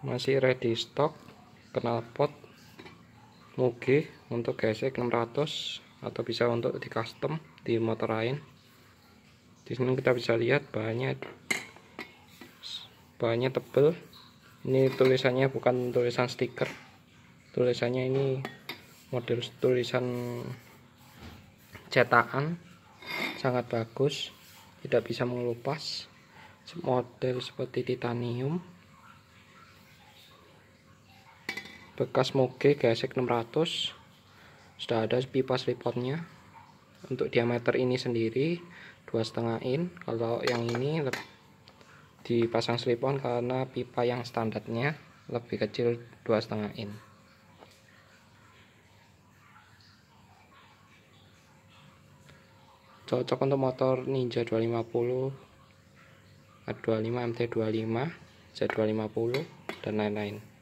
masih ready stock kenal pot mugi untuk gesek 600 atau bisa untuk di custom di motor lain di sini kita bisa lihat bahannya bahannya tebel ini tulisannya bukan tulisan stiker tulisannya ini model tulisan cetakan sangat bagus tidak bisa mengelupas model seperti titanium bekas moge gesek 600 sudah ada pipa slipotnya untuk diameter ini sendiri dua setengah in kalau yang ini dipasang slipon karena pipa yang standarnya lebih kecil dua setengah in cocok untuk motor Ninja 250 25 MT25 Z250 dan lain-lain